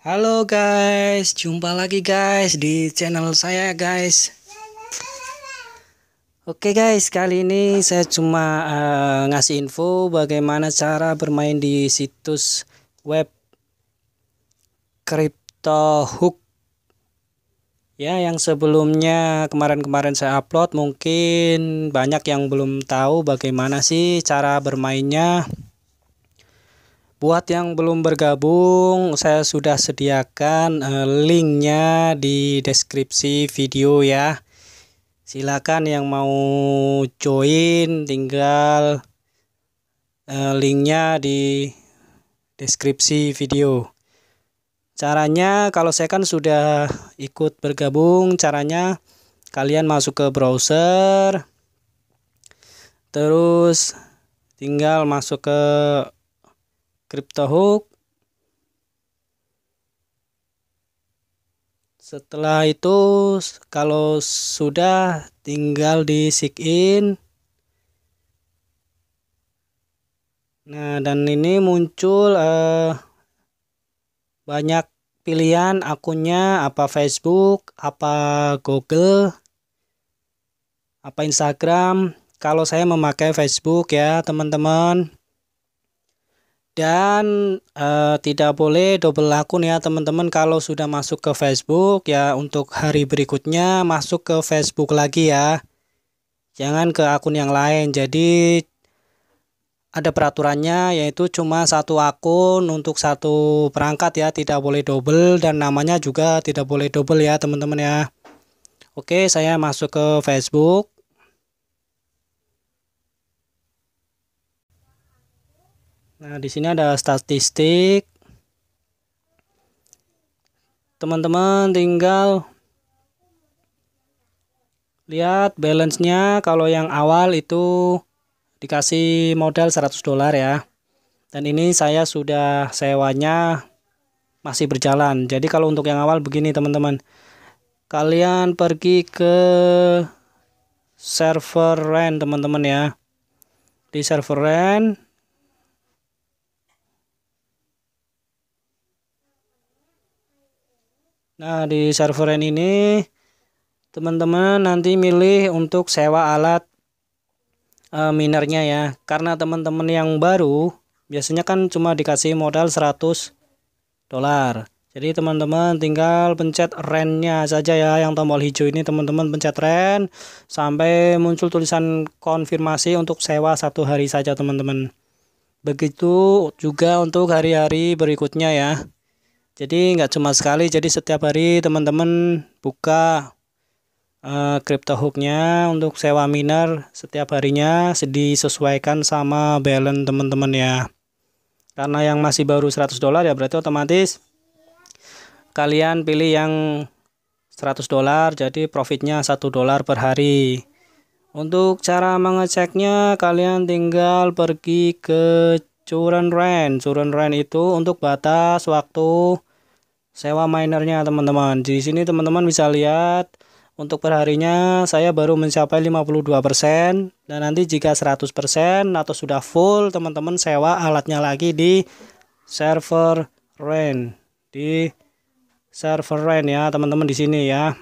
Halo guys, jumpa lagi guys di channel saya guys. Oke guys, kali ini saya cuma uh, ngasih info bagaimana cara bermain di situs web crypto hook. Ya, yang sebelumnya kemarin-kemarin saya upload mungkin banyak yang belum tahu bagaimana sih cara bermainnya. Buat yang belum bergabung, saya sudah sediakan eh, linknya di deskripsi video ya. Silakan yang mau join, tinggal eh, linknya di deskripsi video. Caranya, kalau saya kan sudah ikut bergabung, caranya kalian masuk ke browser, terus tinggal masuk ke hook. setelah itu kalau sudah tinggal di sign in nah dan ini muncul eh, banyak pilihan akunnya apa Facebook apa Google apa Instagram kalau saya memakai Facebook ya teman-teman dan uh, tidak boleh double akun ya teman-teman kalau sudah masuk ke Facebook ya untuk hari berikutnya masuk ke Facebook lagi ya jangan ke akun yang lain jadi ada peraturannya yaitu cuma satu akun untuk satu perangkat ya tidak boleh double dan namanya juga tidak boleh double ya teman-teman ya Oke saya masuk ke Facebook Nah, di sini ada statistik. Teman-teman tinggal lihat balance-nya kalau yang awal itu dikasih modal 100 dolar ya. Dan ini saya sudah sewanya masih berjalan. Jadi kalau untuk yang awal begini teman-teman. Kalian pergi ke server rent teman-teman ya. Di server rent Nah, di serveran ini teman-teman nanti milih untuk sewa alat e, minernya ya. Karena teman-teman yang baru biasanya kan cuma dikasih modal 100 dolar. Jadi teman-teman tinggal pencet rennya saja ya yang tombol hijau ini teman-teman pencet ren sampai muncul tulisan konfirmasi untuk sewa satu hari saja teman-teman. Begitu juga untuk hari-hari berikutnya ya. Jadi nggak cuma sekali, jadi setiap hari teman-teman buka uh, crypto hooknya untuk sewa miner setiap harinya disesuaikan sama balance teman-teman ya. Karena yang masih baru 100 dolar ya berarti otomatis kalian pilih yang 100 dolar jadi profitnya 1 dolar per hari. Untuk cara mengeceknya kalian tinggal pergi ke Surun rent surun rent itu untuk batas waktu sewa minernya teman-teman di sini teman-teman bisa lihat untuk perharinya saya baru mencapai 52% dan nanti jika 100% atau sudah full teman-teman sewa alatnya lagi di server rent di server rent ya teman-teman di sini ya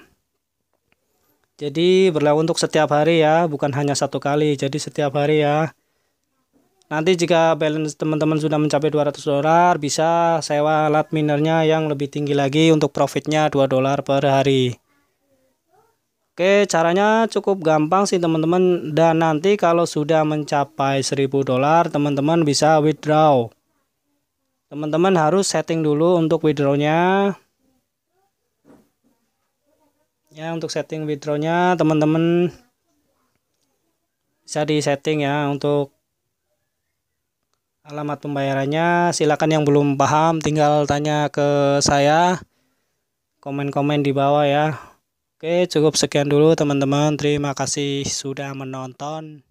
jadi berlaku untuk setiap hari ya bukan hanya satu kali jadi setiap hari ya Nanti jika balance teman-teman sudah mencapai 200 dolar, bisa sewa alat minernya yang lebih tinggi lagi untuk profitnya 2 dolar per hari. Oke, caranya cukup gampang sih teman-teman. Dan nanti kalau sudah mencapai 1000 dolar, teman-teman bisa withdraw. Teman-teman harus setting dulu untuk withdrawnya. Ya, untuk setting withdrawnya teman-teman bisa di setting ya untuk alamat pembayarannya. Silakan yang belum paham tinggal tanya ke saya. Komen-komen di bawah ya. Oke, cukup sekian dulu teman-teman. Terima kasih sudah menonton.